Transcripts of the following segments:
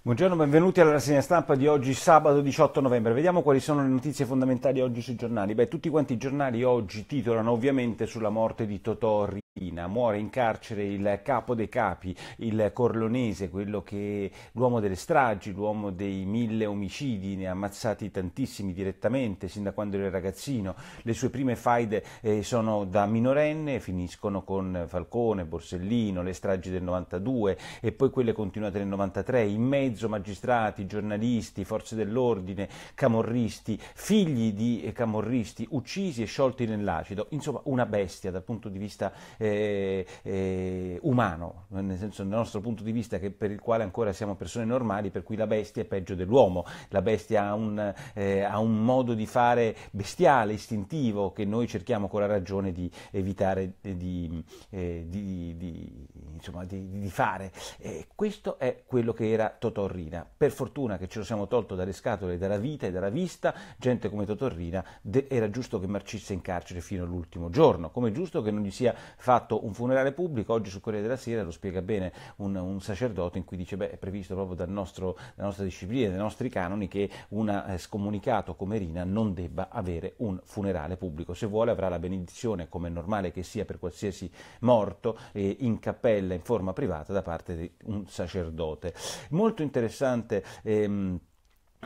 Buongiorno, benvenuti alla rassegna stampa di oggi sabato 18 novembre. Vediamo quali sono le notizie fondamentali oggi sui giornali. Beh, tutti quanti i giornali oggi titolano ovviamente sulla morte di Totorri muore in carcere il capo dei capi, il corlonese, quello che l'uomo delle stragi, l'uomo dei mille omicidi, ne ha ammazzati tantissimi direttamente sin da quando era ragazzino. Le sue prime faide eh, sono da minorenne, finiscono con Falcone, Borsellino, le stragi del 92 e poi quelle continuate nel 93, in mezzo magistrati, giornalisti, forze dell'ordine, camorristi, figli di eh, camorristi uccisi e sciolti nell'acido. Insomma, una bestia dal punto di vista eh, eh, eh, umano, nel senso dal nostro punto di vista per il quale ancora siamo persone normali, per cui la bestia è peggio dell'uomo, la bestia ha un, eh, ha un modo di fare bestiale, istintivo, che noi cerchiamo con la ragione di evitare di, di, eh, di, insomma, di fare. questo è quello che era Totorrina. Per fortuna che ce lo siamo tolto dalle scatole, dalla vita e dalla vista, gente come Totorrina era giusto che marcisse in carcere fino all'ultimo giorno, come giusto che non gli sia fatto fatto un funerale pubblico, oggi sul Corriere della Sera lo spiega bene un, un sacerdote in cui dice beh è previsto proprio dal nostro, dalla nostra disciplina, dai nostri canoni che una eh, scomunicato come Rina non debba avere un funerale pubblico, se vuole avrà la benedizione come è normale che sia per qualsiasi morto eh, in cappella in forma privata da parte di un sacerdote. Molto interessante ehm,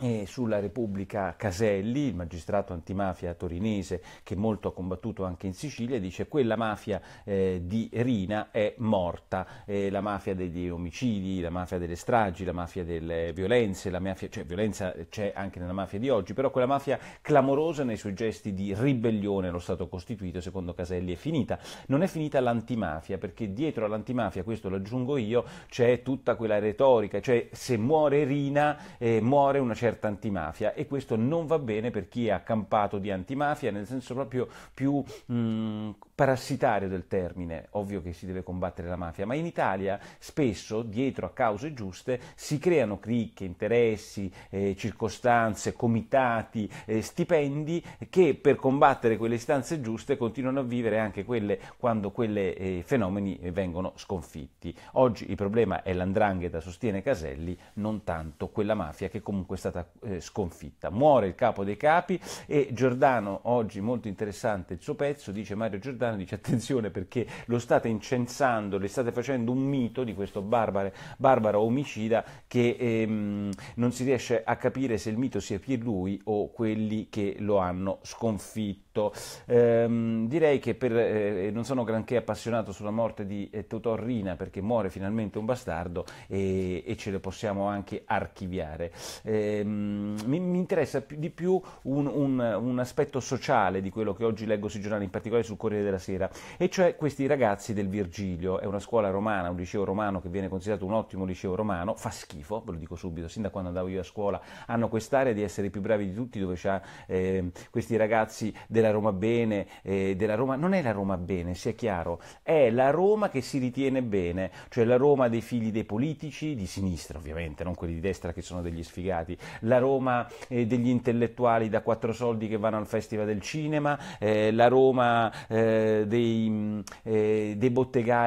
e sulla Repubblica Caselli, il magistrato antimafia torinese che molto ha combattuto anche in Sicilia, dice quella mafia eh, di Rina è morta, eh, la mafia degli omicidi, la mafia delle stragi, la mafia delle violenze, la mafia, cioè violenza c'è anche nella mafia di oggi, però quella mafia clamorosa nei suoi gesti di ribellione allo Stato Costituito, secondo Caselli, è finita. Non è finita l'antimafia, perché dietro all'antimafia, questo lo aggiungo io, c'è tutta quella retorica, cioè se muore Rina eh, muore una certa antimafia e questo non va bene per chi è accampato di antimafia, nel senso proprio più... Mh, mm, parassitario del termine, ovvio che si deve combattere la mafia, ma in Italia spesso dietro a cause giuste si creano cricche, interessi, eh, circostanze, comitati, eh, stipendi che per combattere quelle istanze giuste continuano a vivere anche quelle quando quei eh, fenomeni eh, vengono sconfitti. Oggi il problema è l'andrangheta, sostiene Caselli, non tanto quella mafia che comunque è stata eh, sconfitta. Muore il capo dei capi e Giordano oggi molto interessante il suo pezzo, dice Mario Giordano Giordano dice attenzione perché lo state incensando, le state facendo un mito di questo barbaro, barbaro omicida che ehm, non si riesce a capire se il mito sia lui o quelli che lo hanno sconfitto tutto. Ehm, direi che per, eh, non sono granché appassionato sulla morte di eh, Totò Rina perché muore finalmente un bastardo e, e ce le possiamo anche archiviare. Ehm, mi, mi, interessa di più un, un, un, aspetto sociale di quello che oggi leggo sui giornali, in particolare sul Corriere della Sera, e cioè questi ragazzi del Virgilio. È una scuola romana, un liceo romano che viene considerato un ottimo liceo romano, fa schifo, ve lo dico subito, sin da quando andavo io a scuola hanno quest'area di essere i più bravi di tutti dove c'è eh, questi ragazzi del della Roma bene, eh, della Roma, non è la Roma bene, sia chiaro, è la Roma che si ritiene bene, cioè la Roma dei figli dei politici, di sinistra ovviamente, non quelli di destra che sono degli sfigati, la Roma eh, degli intellettuali da quattro soldi che vanno al Festival del Cinema, eh, la Roma eh, dei, mm, eh, dei, bottegai,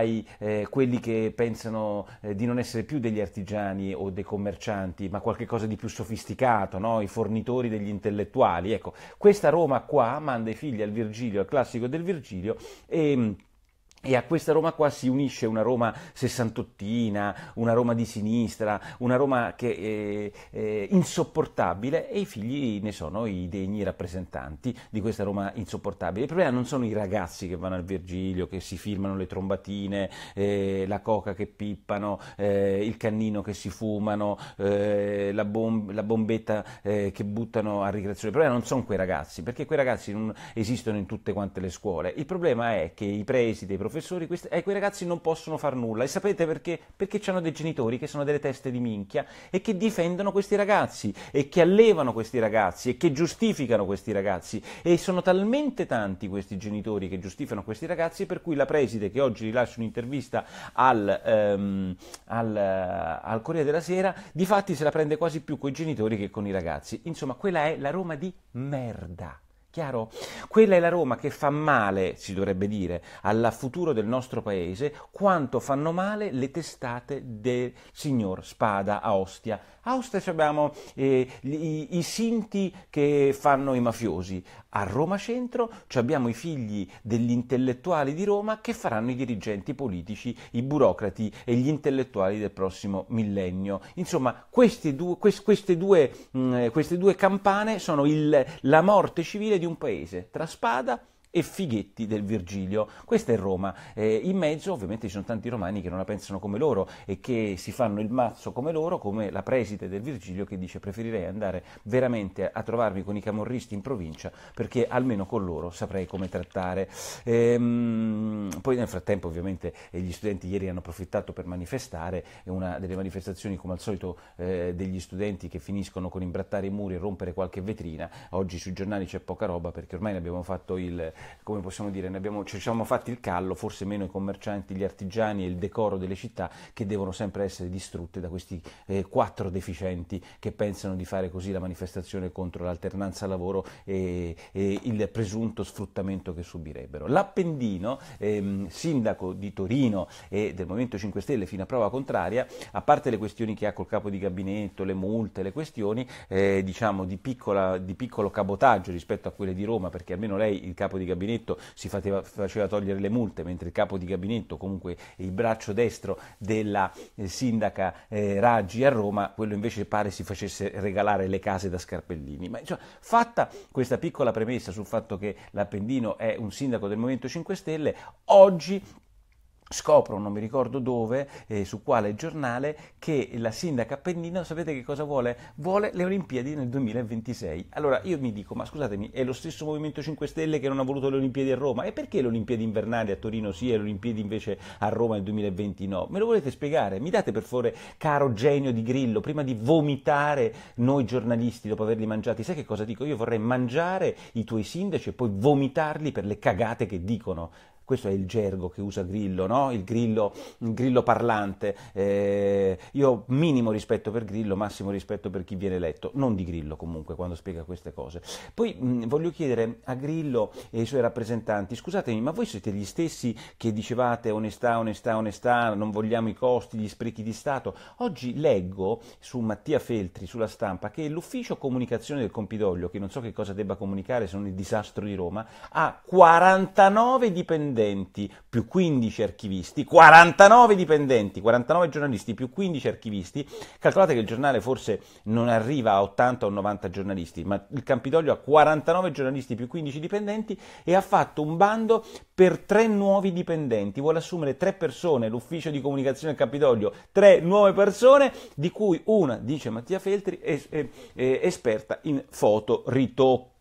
quelli che pensano di non essere più degli artigiani o dei commercianti, ma qualcosa di più sofisticato, no? i fornitori degli intellettuali. Ecco, questa Roma qua manda domanda ai figli al Virgilio, al classico del Virgilio, e e a questa Roma qua si unisce una Roma sessantottina, una Roma di sinistra, una Roma che è, eh, è eh, insopportabile e i figli ne sono i degni rappresentanti di questa Roma insopportabile. Il problema non sono i ragazzi che vanno al Virgilio, che si filmano le trombatine, eh, la coca che pippano, eh, il cannino che si fumano, eh, la, bom- la, bombetta eh, che buttano a ricreazione. Il problema non sono quei ragazzi, perché quei ragazzi non esistono in tutte quante le scuole. Il problema è che i presidi, i professori, professori, questi, eh, quei ragazzi non possono fare nulla. E sapete perché? Perché hanno dei genitori che sono delle teste di minchia e che difendono questi ragazzi e che allevano questi ragazzi e che giustificano questi ragazzi. E sono talmente tanti questi genitori che giustificano questi ragazzi per cui la preside che oggi rilascia un'intervista al, ehm, al, eh, al Corriere della Sera, di fatti se la prende quasi più con i genitori che con i ragazzi. Insomma, quella è la Roma di merda. Chiaro? Quella è la Roma che fa male, si dovrebbe dire, al futuro del nostro paese quanto fanno male le testate del signor Spada a Ostia. A Ostia abbiamo eh, i, i sinti che fanno i mafiosi, a Roma Centro cioè abbiamo i figli degli intellettuali di Roma che faranno i dirigenti politici, i burocrati e gli intellettuali del prossimo millennio. Insomma, queste due, queste due, mh, queste due campane sono il, la morte civile di un paese, tra spada e fighetti del Virgilio. Questa è Roma. Eh, in mezzo ovviamente ci sono tanti romani che non la pensano come loro e che si fanno il mazzo come loro, come la preside del Virgilio che dice preferirei andare veramente a trovarmi con i camorristi in provincia perché almeno con loro saprei come trattare. Ehm, poi nel frattempo ovviamente eh, gli studenti ieri hanno approfittato per manifestare, è una delle manifestazioni come al solito eh, degli studenti che finiscono con imbrattare i muri e rompere qualche vetrina, oggi sui giornali c'è poca roba perché ormai ne abbiamo fatto il, come possiamo dire, abbiamo, ci siamo fatti il callo, forse meno i commercianti, gli artigiani e il decoro delle città che devono sempre essere distrutte da questi eh, quattro deficienti che pensano di fare così la manifestazione contro l'alternanza lavoro e, e il presunto sfruttamento che subirebbero. L'Appendino, ehm, sindaco di Torino e del Movimento 5 Stelle fino a prova contraria, a parte le questioni che ha col capo di gabinetto, le multe, le questioni eh, diciamo di, piccola, di piccolo cabotaggio rispetto a quelle di Roma, perché almeno lei il capo di gabinetto gabinetto si faceva, faceva togliere le multe, mentre il capo di gabinetto, comunque il braccio destro della eh, sindaca eh, Raggi a Roma, quello invece pare si facesse regalare le case da Scarpellini. Ma insomma, fatta questa piccola premessa sul fatto che l'Appendino è un sindaco del Movimento 5 Stelle, oggi scoprono, non mi ricordo dove, eh, su quale giornale, che la sindaca Pennino, sapete che cosa vuole? Vuole le Olimpiadi nel 2026. Allora io mi dico, ma scusatemi, è lo stesso Movimento 5 Stelle che non ha voluto le Olimpiadi a Roma, e perché le Olimpiadi invernali a Torino sì e le Olimpiadi invece a Roma nel 2020 no? Me lo volete spiegare? Mi date per favore, caro genio di Grillo, prima di vomitare noi giornalisti dopo averli mangiati, sai che cosa dico? Io vorrei mangiare i tuoi sindaci e poi vomitarli per le cagate che dicono questo è il gergo che usa Grillo, no? il, grillo il grillo, parlante. Eh, io minimo rispetto per Grillo, massimo rispetto per chi viene eletto, non di Grillo comunque quando spiega queste cose. Poi mh, voglio chiedere a Grillo e ai suoi rappresentanti, scusatemi, ma voi siete gli stessi che dicevate onestà, onestà, onestà, non vogliamo i costi, gli sprechi di Stato? Oggi leggo su Mattia Feltri, sulla stampa, che l'ufficio comunicazione del Compidoglio, che non so che cosa debba comunicare se non il disastro di Roma, ha 49 dipendenti dipendenti più 15 archivisti, 49 dipendenti, 49 giornalisti più 15 archivisti, calcolate che il giornale forse non arriva a 80 o 90 giornalisti, ma il Campidoglio ha 49 giornalisti più 15 dipendenti e ha fatto un bando per tre nuovi dipendenti, vuole assumere tre persone, l'ufficio di comunicazione del Campidoglio, tre nuove persone, di cui una, dice Mattia Feltri, è, è, è esperta in foto ritocco.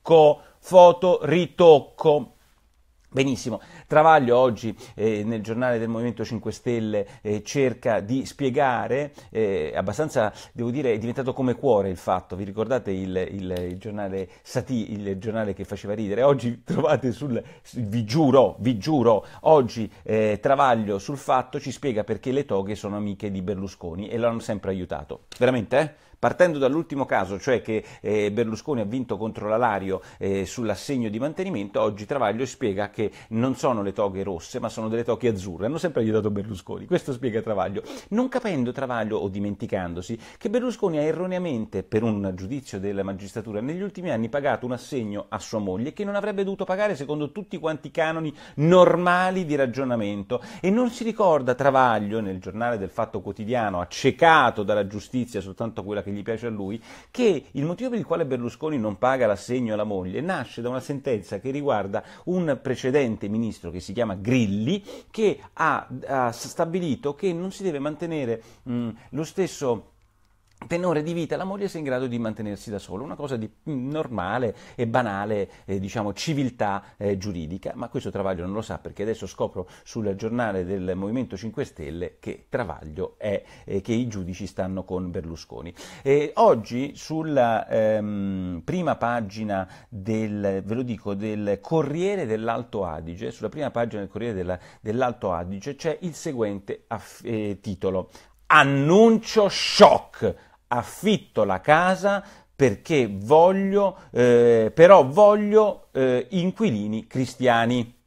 Benissimo, Travaglio oggi eh, nel giornale del Movimento 5 Stelle eh, cerca di spiegare, eh, abbastanza devo dire è diventato come cuore il fatto, vi ricordate il, il, il giornale Sati, il giornale che faceva ridere, oggi trovate sul, vi giuro, vi giuro, oggi eh, Travaglio sul fatto ci spiega perché le toghe sono amiche di Berlusconi e l'hanno sempre aiutato, veramente eh? Partendo dall'ultimo caso, cioè che eh, Berlusconi ha vinto contro l'Alario eh, sull'assegno di mantenimento, oggi Travaglio spiega che non sono le toghe rosse, ma sono delle toghe azzurre. Hanno sempre aiutato Berlusconi. Questo spiega Travaglio. Non capendo Travaglio o dimenticandosi che Berlusconi ha erroneamente, per un giudizio della magistratura, negli ultimi anni pagato un assegno a sua moglie che non avrebbe dovuto pagare secondo tutti quanti i canoni normali di ragionamento. E non si ricorda Travaglio, nel giornale del Fatto Quotidiano, accecato dalla giustizia soltanto quella che gli piace a lui, che il motivo per il quale Berlusconi non paga l'assegno alla moglie nasce da una sentenza che riguarda un precedente ministro che si chiama Grilli, che ha, ha stabilito che non si deve mantenere mh, lo stesso tenore di vita la moglie sia in grado di mantenersi da sola, una cosa di mm, normale e banale, eh, diciamo, civiltà eh, giuridica, ma questo Travaglio non lo sa perché adesso scopro sul giornale del Movimento 5 Stelle che Travaglio è eh, che i giudici stanno con Berlusconi. E oggi sulla ehm, prima pagina del, ve lo dico, del Corriere dell'Alto Adige, sulla prima pagina del Corriere della, dell'Alto Adige c'è il seguente aff- eh, titolo, annuncio shock, affitto la casa perché voglio, eh, però voglio eh, inquilini cristiani.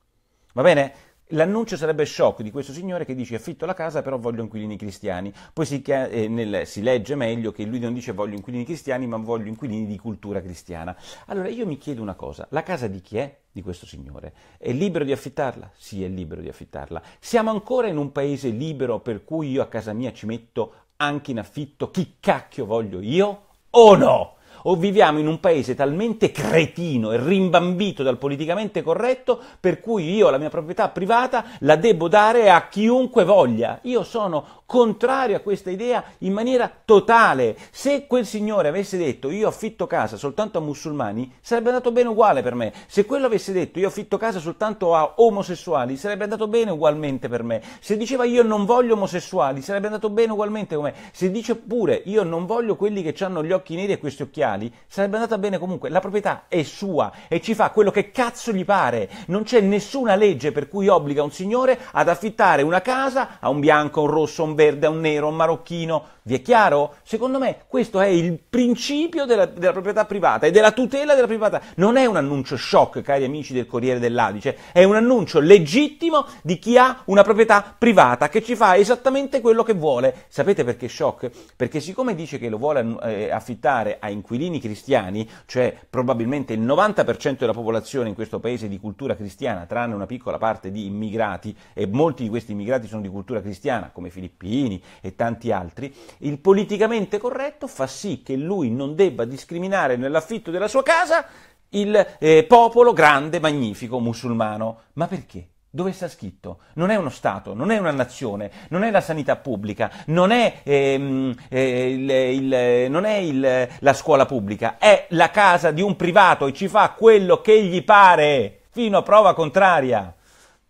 Va bene? L'annuncio sarebbe shock di questo signore che dice affitto la casa però voglio inquilini cristiani, poi si, eh, nel, si, legge meglio che lui non dice voglio inquilini cristiani ma voglio inquilini di cultura cristiana. Allora io mi chiedo una cosa, la casa di chi è? Di questo signore. È libero di affittarla? Sì, è libero di affittarla. Siamo ancora in un paese libero per cui io a casa mia ci metto anche in affitto chi cacchio voglio io o no? o viviamo in un paese talmente cretino e rimbambito dal politicamente corretto per cui io la mia proprietà privata la devo dare a chiunque voglia. Io sono contrario a questa idea in maniera totale. Se quel signore avesse detto io affitto casa soltanto a musulmani, sarebbe andato bene uguale per me. Se quello avesse detto io affitto casa soltanto a omosessuali, sarebbe andato bene ugualmente per me. Se diceva io non voglio omosessuali, sarebbe andato bene ugualmente per me. Se dice pure io non voglio quelli che hanno gli occhi neri e questi occhiali, criminali, sarebbe andata bene comunque, la proprietà è sua e ci fa quello che cazzo gli pare, non c'è nessuna legge per cui obbliga un signore ad affittare una casa a un bianco, a un rosso, a un verde, a un nero, a un marocchino, vi è chiaro? Secondo me questo è il principio della, della, proprietà privata e della tutela della proprietà. Non è un annuncio shock, cari amici del Corriere dell'Adice, è un annuncio legittimo di chi ha una proprietà privata che ci fa esattamente quello che vuole. Sapete perché shock? Perché siccome dice che lo vuole eh, affittare a inquilini cristiani, cioè probabilmente il 90% della popolazione in questo paese di cultura cristiana, tranne una piccola parte di immigrati, e molti di questi immigrati sono di cultura cristiana, come filippini e tanti altri, il politicamente corretto fa sì che lui non debba discriminare nell'affitto della sua casa il eh, popolo grande, magnifico musulmano. Ma perché? Dove sta scritto? Non è uno Stato, non è una nazione, non è la sanità pubblica, non è, ehm, eh, il, il, non è il, la scuola pubblica, è la casa di un privato e ci fa quello che gli pare, fino a prova contraria.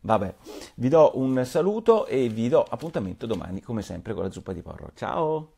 Vabbè, vi do un saluto e vi do appuntamento domani come sempre con la zuppa di porro. Ciao!